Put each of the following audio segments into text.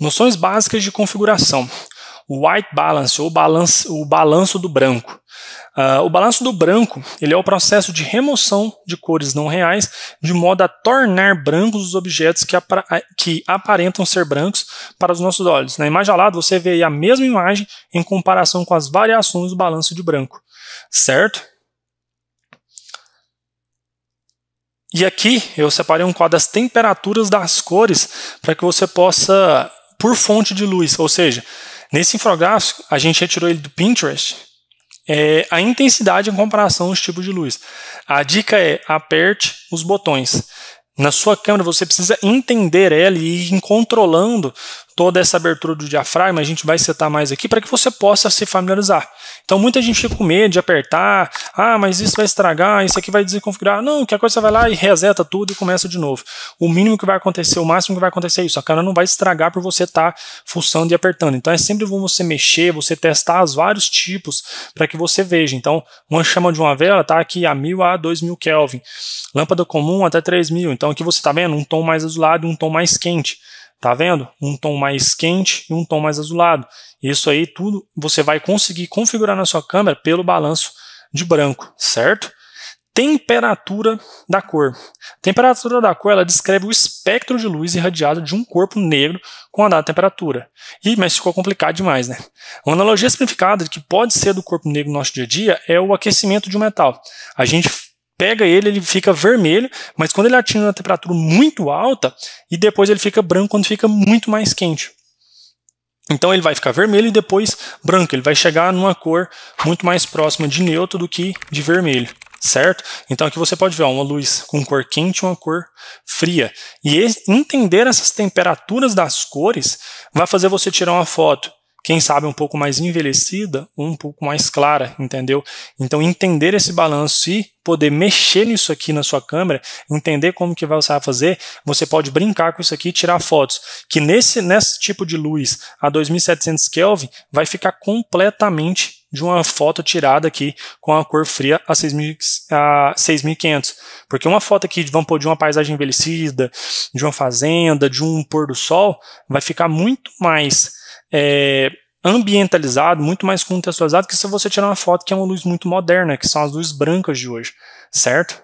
Noções básicas de configuração. O white balance, ou balance, o balanço do branco. Uh, o balanço do branco ele é o processo de remoção de cores não reais, de modo a tornar brancos os objetos que, ap que aparentam ser brancos para os nossos olhos. Na imagem ao lado, você vê a mesma imagem em comparação com as variações do balanço de branco, certo? E aqui eu separei um quadro das temperaturas das cores para que você possa por fonte de luz. Ou seja, nesse infográfico a gente retirou ele do Pinterest, é a intensidade em comparação aos tipos de luz. A dica é aperte os botões. Na sua câmera, você precisa entender ela e ir controlando toda essa abertura do diafragma, a gente vai setar mais aqui para que você possa se familiarizar. Então muita gente fica com medo de apertar, ah, mas isso vai estragar, isso aqui vai desconfigurar. Não, que a coisa vai lá e reseta tudo e começa de novo. O mínimo que vai acontecer, o máximo que vai acontecer é isso. A câmera não vai estragar por você estar tá fuçando e apertando. Então é sempre bom você mexer, você testar os vários tipos para que você veja. Então, uma chama de uma vela está aqui a 1000 a 2000 Kelvin. Lâmpada comum até 3000. Então aqui você está vendo um tom mais azulado, um tom mais quente. Tá vendo? Um tom mais quente e um tom mais azulado. Isso aí tudo você vai conseguir configurar na sua câmera pelo balanço de branco, certo? Temperatura da cor. temperatura da cor ela descreve o espectro de luz irradiado de um corpo negro com a dada temperatura. E mas ficou complicado demais, né? Uma analogia simplificada que pode ser do corpo negro no nosso dia a dia é o aquecimento de um metal. A gente pega ele, ele fica vermelho, mas quando ele atinge uma temperatura muito alta, e depois ele fica branco quando fica muito mais quente. Então ele vai ficar vermelho e depois branco, ele vai chegar numa cor muito mais próxima de neutro do que de vermelho certo? Então aqui você pode ver ó, uma luz com cor quente e uma cor fria. E entender essas temperaturas das cores vai fazer você tirar uma foto quem sabe um pouco mais envelhecida ou um pouco mais clara, entendeu? Então entender esse balanço e poder mexer nisso aqui na sua câmera, entender como que você vai fazer, você pode brincar com isso aqui e tirar fotos, que nesse, nesse tipo de luz a 2700 Kelvin vai ficar completamente de uma foto tirada aqui com a cor fria a 6.500. Porque uma foto aqui, vamos pôr, de uma paisagem envelhecida, de uma fazenda, de um pôr do sol, vai ficar muito mais é, ambientalizado, muito mais contextualizado que se você tirar uma foto que é uma luz muito moderna, que são as luzes brancas de hoje, certo?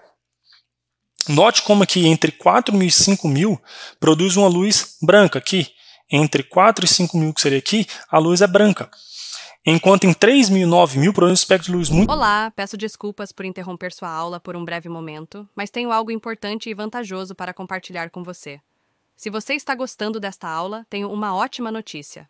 Note como que entre 4 mil e 5 mil produz uma luz branca aqui. Entre 4 e 5 mil que seria aqui, a luz é branca. Enquanto em 3 mil e 9 mil produz um espectro de luz muito... Olá, peço desculpas por interromper sua aula por um breve momento, mas tenho algo importante e vantajoso para compartilhar com você. Se você está gostando desta aula, tenho uma ótima notícia.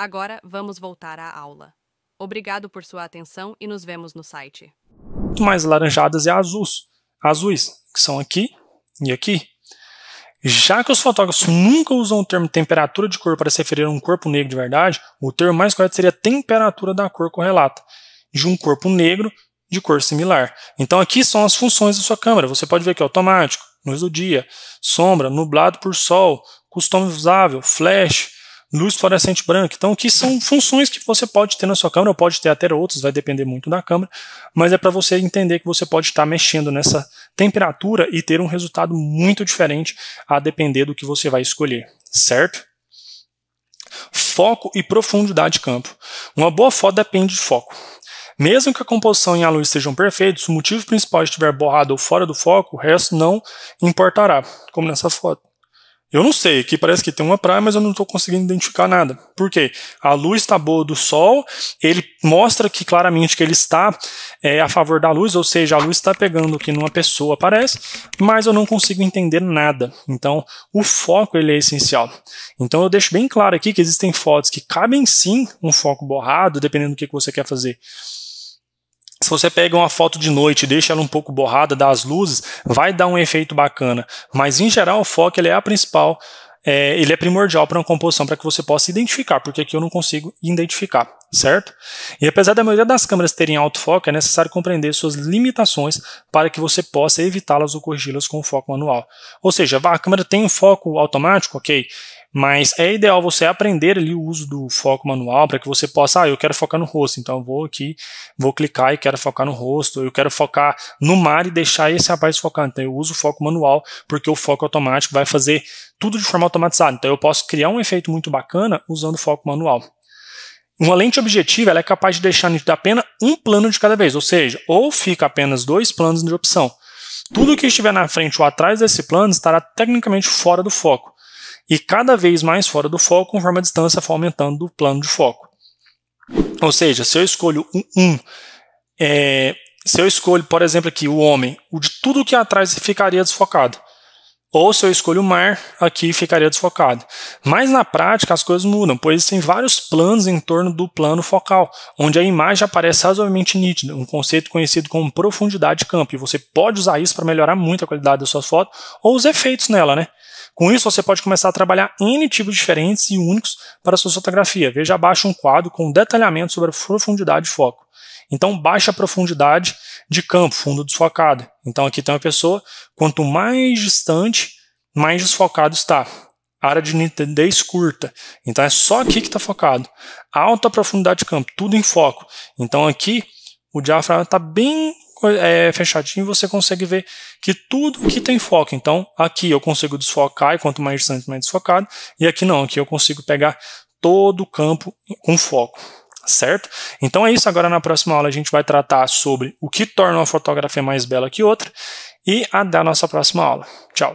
Agora vamos voltar à aula. Obrigado por sua atenção e nos vemos no site. Mais laranjadas e azuis, azuis, que são aqui e aqui. Já que os fotógrafos nunca usam o termo temperatura de cor para se referir a um corpo negro de verdade, o termo mais correto seria temperatura da cor correlata de um corpo negro de cor similar. Então aqui são as funções da sua câmera. Você pode ver que é automático, luz do dia, sombra, nublado por sol, customizável, flash, luz fluorescente branca. Então, que são funções que você pode ter na sua câmera, ou pode ter até outras, vai depender muito da câmera, mas é para você entender que você pode estar tá mexendo nessa temperatura e ter um resultado muito diferente a depender do que você vai escolher, certo? Foco e profundidade de campo. Uma boa foto depende de foco. Mesmo que a composição e a luz sejam perfeitos, se o motivo principal estiver borrado ou fora do foco, o resto não importará, como nessa foto. Eu não sei, aqui parece que tem uma praia, mas eu não estou conseguindo identificar nada. Por quê? A luz está boa do sol, ele mostra que claramente que ele está é, a favor da luz, ou seja, a luz está pegando o que numa pessoa aparece, mas eu não consigo entender nada. Então, o foco ele é essencial. Então, eu deixo bem claro aqui que existem fotos que cabem sim um foco borrado, dependendo do que, que você quer fazer se você pega uma foto de noite e deixa ela um pouco borrada das luzes, vai dar um efeito bacana. Mas em geral o foco ele é a principal, é, ele é primordial para uma composição para que você possa identificar, porque aqui eu não consigo identificar, certo? E apesar da maioria das câmeras terem foco, é necessário compreender suas limitações para que você possa evitá-las ou corrigi-las com o foco manual. Ou seja, a câmera tem um foco automático, ok? Mas é ideal você aprender ali o uso do foco manual para que você possa, ah, eu quero focar no rosto, então eu vou aqui, vou clicar e quero focar no rosto, eu quero focar no mar e deixar esse rapaz focar. Então eu uso o foco manual, porque o foco automático vai fazer tudo de forma automatizada. Então eu posso criar um efeito muito bacana usando o foco manual. Uma lente objetiva ela é capaz de deixar nítido apenas um plano de cada vez, ou seja, ou fica apenas dois planos de opção. Tudo que estiver na frente ou atrás desse plano estará tecnicamente fora do foco e cada vez mais fora do foco conforme a distância for aumentando do plano de foco. Ou seja, se eu escolho um, um é, se eu escolho, por exemplo, aqui o homem, o de tudo que é atrás ficaria desfocado. Ou se eu escolho o mar, aqui ficaria desfocado. Mas na prática as coisas mudam, pois existem vários planos em torno do plano focal, onde a imagem aparece razoavelmente nítida, um conceito conhecido como profundidade de campo, e você pode usar isso para melhorar muito a qualidade da sua foto ou os efeitos nela, né? Com isso, você pode começar a trabalhar N tipos diferentes e únicos para sua fotografia. Veja abaixo um quadro com detalhamento sobre a profundidade de foco. Então, baixa a profundidade de campo, fundo desfocado. Então, aqui tem uma pessoa, quanto mais distante, mais desfocado está. Área de nitidez curta. Então, é só aqui que está focado. Alta profundidade de campo, tudo em foco. Então, aqui, o diafragma está bem é, fechadinho, você consegue ver que tudo que tem foco. Então, aqui eu consigo desfocar, e quanto mais distante, mais desfocado. E aqui não, aqui eu consigo pegar todo o campo com foco certo? Então é isso, agora na próxima aula a gente vai tratar sobre o que torna uma fotografia mais bela que outra e a da nossa próxima aula. Tchau!